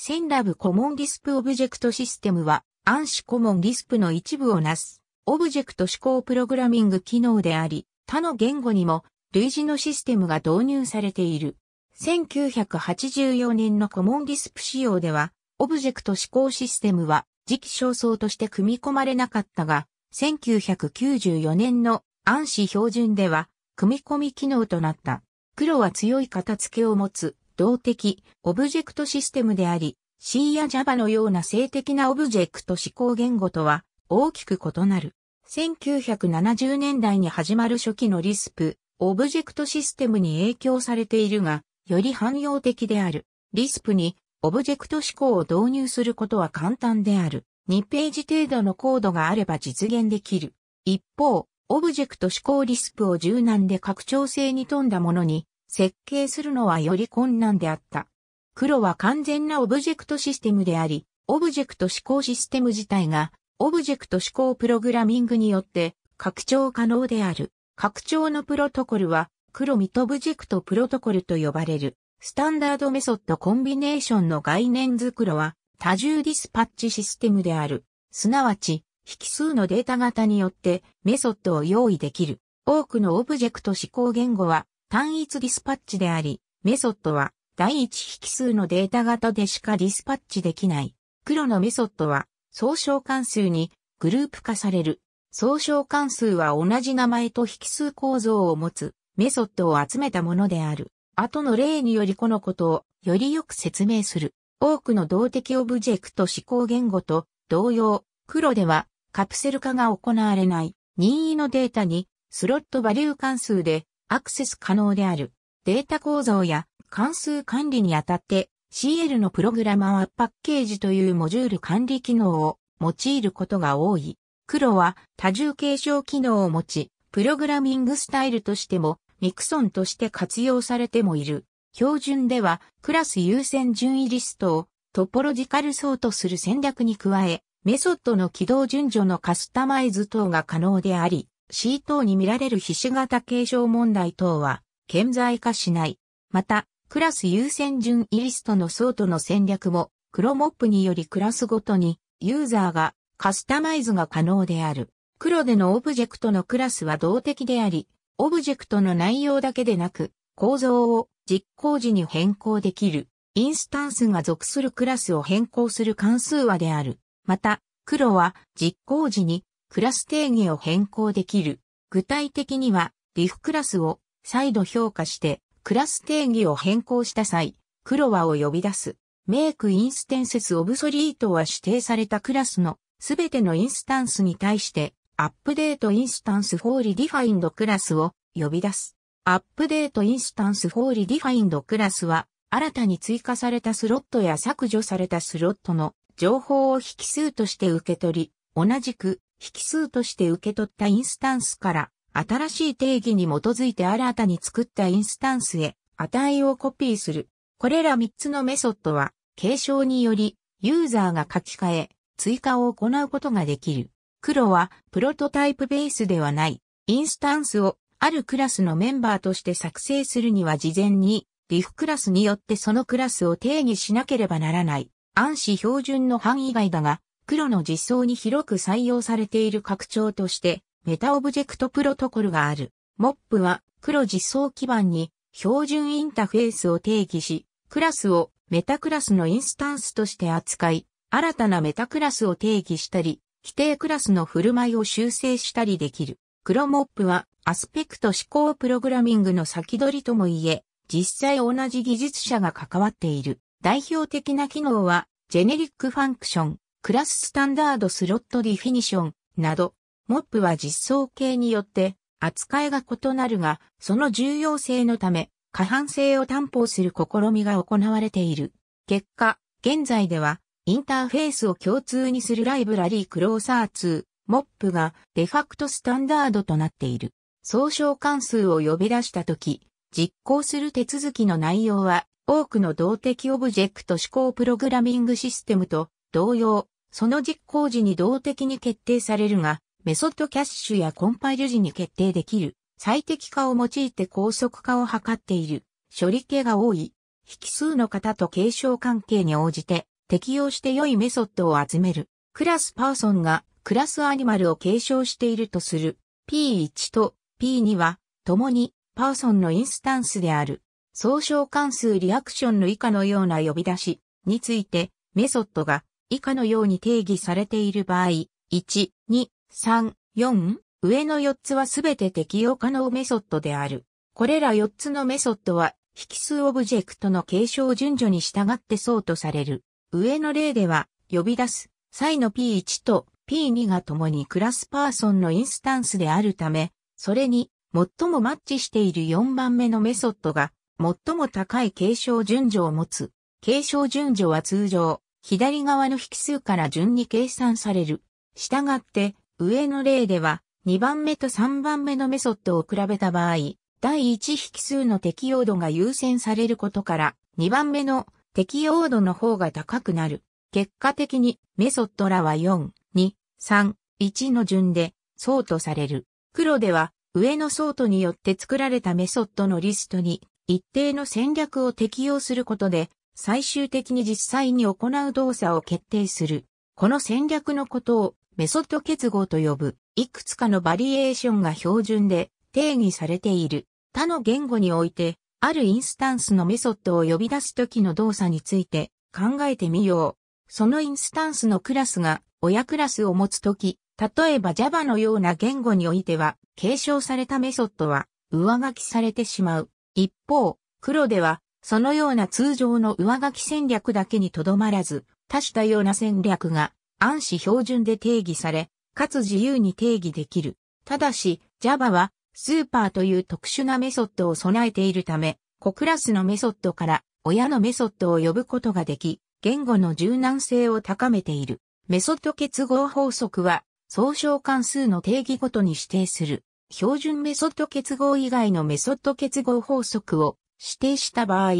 センラブコモンディスプオブジェクトシステムは、暗視コモンディスプの一部をなす、オブジェクト指向プログラミング機能であり、他の言語にも、類似のシステムが導入されている。1984年のコモンディスプ仕様では、オブジェクト指向システムは、時期焦燥として組み込まれなかったが、1994年の暗視標準では、組み込み機能となった。黒は強い片付けを持つ、動的オブジェクトシステムであり、C や Java のような性的なオブジェクト指向言語とは大きく異なる。1970年代に始まる初期のリスプ、オブジェクトシステムに影響されているが、より汎用的である。リスプにオブジェクト指向を導入することは簡単である。2ページ程度のコードがあれば実現できる。一方、オブジェクト指向リスプを柔軟で拡張性に富んだものに設計するのはより困難であった。黒は完全なオブジェクトシステムであり、オブジェクト指向システム自体が、オブジェクト指向プログラミングによって拡張可能である。拡張のプロトコルは、黒ミトオブジェクトプロトコルと呼ばれる、スタンダードメソッドコンビネーションの概念づくろは、多重ディスパッチシステムである。すなわち、引数のデータ型によってメソッドを用意できる。多くのオブジェクト指向言語は単一ディスパッチであり、メソッドは第一引数のデータ型でしかディスパッチできない。黒のメソッドは総称関数にグループ化される。総称関数は同じ名前と引数構造を持つメソッドを集めたものである。後の例によりこのことをよりよく説明する。多くの動的オブジェクト指向言語と同様、黒ではカプセル化が行われない任意のデータにスロットバリュー関数でアクセス可能である。データ構造や関数管理にあたって CL のプログラマーはパッケージというモジュール管理機能を用いることが多い。黒は多重継承機能を持ち、プログラミングスタイルとしてもミクソンとして活用されてもいる。標準ではクラス優先順位リストをトポロジカル層とする戦略に加え、メソッドの起動順序のカスタマイズ等が可能であり、C 等に見られる皮脂型継承問題等は、顕在化しない。また、クラス優先順位リストの層との戦略も、クロモップによりクラスごとに、ユーザーがカスタマイズが可能である。黒でのオブジェクトのクラスは動的であり、オブジェクトの内容だけでなく、構造を実行時に変更できる。インスタンスが属するクラスを変更する関数はである。また、黒は実行時にクラス定義を変更できる。具体的には、リフクラスを再度評価して、クラス定義を変更した際、クロワを呼び出す。メイクインステンセスオブソリートは指定されたクラスのすべてのインスタンスに対して、アップデートインスタンスフォーリディファインドクラスを呼び出す。アップデートインスタンスフォーリディファインドクラスは、新たに追加されたスロットや削除されたスロットの情報を引数として受け取り、同じく引数として受け取ったインスタンスから、新しい定義に基づいて新たに作ったインスタンスへ値をコピーする。これら3つのメソッドは、継承により、ユーザーが書き換え、追加を行うことができる。黒は、プロトタイプベースではない、インスタンスを、あるクラスのメンバーとして作成するには事前に、リフクラスによってそのクラスを定義しなければならない。暗視標準の範囲外だが、黒の実装に広く採用されている拡張として、メタオブジェクトプロトコルがある。MOP は、黒実装基盤に、標準インタフェースを定義し、クラスをメタクラスのインスタンスとして扱い、新たなメタクラスを定義したり、規定クラスの振る舞いを修正したりできる。黒モップはアスペクト指向プログラミングの先取りともいえ、実際同じ技術者が関わっている。代表的な機能は、ジェネリックファンクション、クラススタンダードスロットディフィニションなど、モップは実装形によって扱いが異なるが、その重要性のため、過半性を担保する試みが行われている。結果、現在では、インターフェースを共通にするライブラリークローサー2、モップがデファクトスタンダードとなっている。総称関数を呼び出したとき、実行する手続きの内容は、多くの動的オブジェクト指向プログラミングシステムと同様、その実行時に動的に決定されるが、メソッドキャッシュやコンパイル時に決定できる、最適化を用いて高速化を図っている、処理系が多い、引数の型と継承関係に応じて、適用して良いメソッドを集める、クラスパーソンが、クラスアニマルを継承しているとする、P1 と P2 は、共に、パーソンのインスタンスである、総称関数リアクションの以下のような呼び出し、について、メソッドが、以下のように定義されている場合、1、2、3、4、上の4つはすべて適用可能メソッドである。これら4つのメソッドは、引数オブジェクトの継承順序に従ってそうとされる。上の例では、呼び出す、際の P1 と P2 が共にクラスパーソンのインスタンスであるため、それに最もマッチしている4番目のメソッドが最も高い継承順序を持つ。継承順序は通常、左側の引数から順に計算される。したがって、上の例では、2番目と3番目のメソッドを比べた場合、第1引数の適用度が優先されることから、2番目の適用度の方が高くなる。結果的にメソッドらは4、2、3、1の順でソートされる。黒では上のソートによって作られたメソッドのリストに一定の戦略を適用することで最終的に実際に行う動作を決定する。この戦略のことをメソッド結合と呼ぶ。いくつかのバリエーションが標準で定義されている。他の言語において、あるインスタンスのメソッドを呼び出すときの動作について考えてみよう。そのインスタンスのクラスが親クラスを持つとき、例えば Java のような言語においては、継承されたメソッドは上書きされてしまう。一方、黒ではそのような通常の上書き戦略だけにとどまらず、多種多様な戦略が暗視標準で定義され、かつ自由に定義できる。ただし、Java はスーパーという特殊なメソッドを備えているため、子クラスのメソッドから親のメソッドを呼ぶことができ、言語の柔軟性を高めている。メソッド結合法則は、総称関数の定義ごとに指定する。標準メソッド結合以外のメソッド結合法則を指定した場合、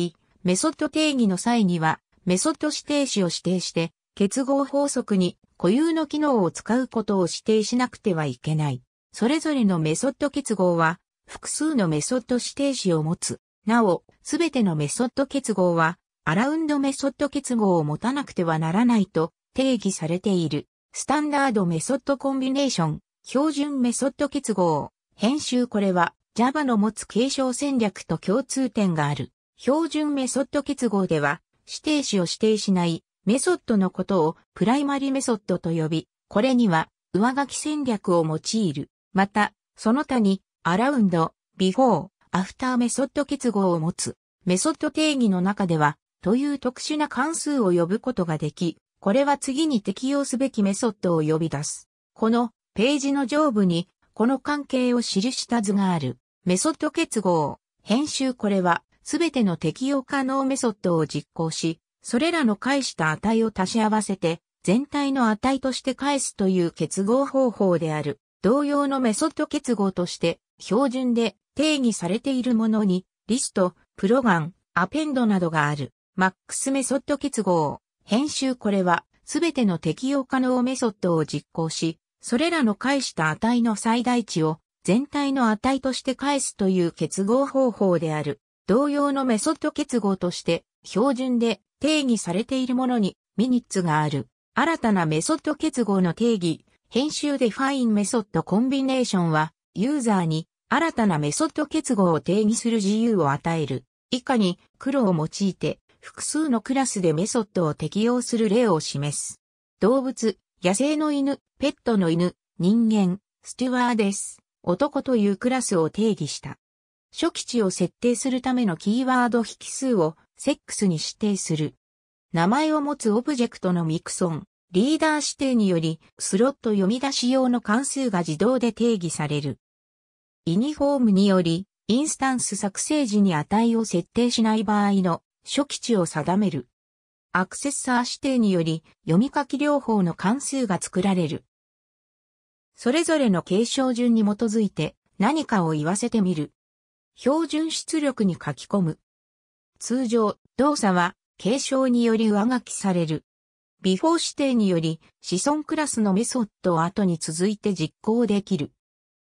メソッド定義の際には、メソッド指定詞を指定して、結合法則に固有の機能を使うことを指定しなくてはいけない。それぞれのメソッド結合は、複数のメソッド指定詞を持つ。なお、すべてのメソッド結合は、アラウンドメソッド結合を持たなくてはならないと定義されている。スタンダードメソッドコンビネーション、標準メソッド結合、編集これは、Java の持つ継承戦略と共通点がある。標準メソッド結合では、指定詞を指定しないメソッドのことをプライマリメソッドと呼び、これには上書き戦略を用いる。また、その他に、アラウンド、ビフォー、アフターメソッド結合を持つ。メソッド定義の中では、という特殊な関数を呼ぶことができ、これは次に適用すべきメソッドを呼び出す。このページの上部に、この関係を記した図がある。メソッド結合、編集これは、すべての適用可能メソッドを実行し、それらの返した値を足し合わせて、全体の値として返すという結合方法である。同様のメソッド結合として、標準で定義されているものに、リスト、プロガン、アペンドなどがある。マックスメソッド結合、編集これは、すべての適用可能メソッドを実行し、それらの返した値の最大値を全体の値として返すという結合方法である。同様のメソッド結合として、標準で定義されているものに、ミニッツがある。新たなメソッド結合の定義、編集デファインメソッドコンビネーションは、ユーザーに新たなメソッド結合を定義する自由を与える。以下に黒を用いて複数のクラスでメソッドを適用する例を示す。動物、野生の犬、ペットの犬、人間、スチュワーです。男というクラスを定義した。初期値を設定するためのキーワード引数をセックスに指定する。名前を持つオブジェクトのミクソン、リーダー指定により、スロット読み出し用の関数が自動で定義される。イニフォームにより、インスタンス作成時に値を設定しない場合の初期値を定める。アクセッサー指定により、読み書き療法の関数が作られる。それぞれの継承順に基づいて何かを言わせてみる。標準出力に書き込む。通常、動作は継承により上書きされる。ビフォー指定により子孫クラスのメソッドを後に続いて実行できる。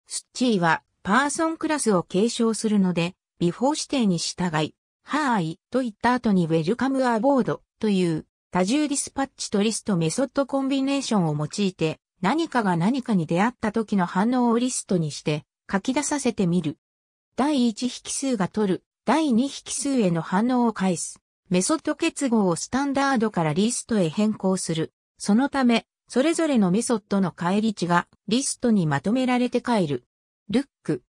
スッチーはパーソンクラスを継承するので、ビフォー指定に従い、ハーイといった後にウェルカムアボードという多重ディスパッチとリストメソッドコンビネーションを用いて何かが何かに出会った時の反応をリストにして書き出させてみる。第1引数が取る、第2引数への反応を返す。メソッド結合をスタンダードからリストへ変更する。そのため、それぞれのメソッドの返り値がリストにまとめられて帰る。ルック。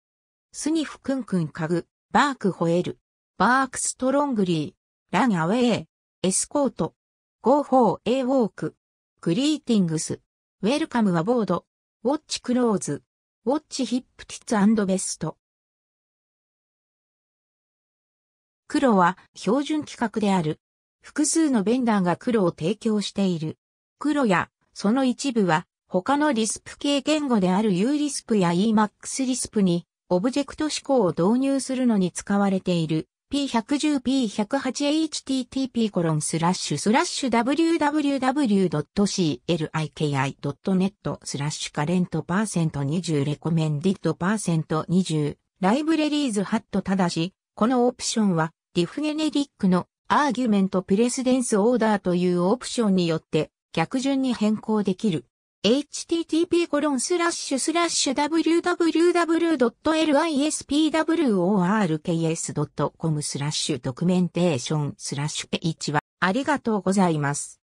スニフクンクン家具。バークホエル。バークストロングリー。ランアウェイ。エスコート。ゴーホーエーウォーク。グリーティングス。ウェルカムはボード。ウォッチクローズ。ウォッチヒップティッツベスト。黒は標準規格である。複数のベンダーが黒を提供している。黒やその一部は他のリスプ系言語である u ーリス p や EMAX リスプにオブジェクト指向を導入するのに使われている。P110P108HTTP コロンスラッシュスラッシュ www.cliki.net スラッシュカレントパーセント20レコメンディットパーセント20ライブレリーズハットただし、このオプションはディフゲネリックのアーギュメントプレスデンスオーダーというオプションによって逆順に変更できる。http://www.lispworks.com スラッシュドキュメンテーションスラッシュ1はありがとうございます。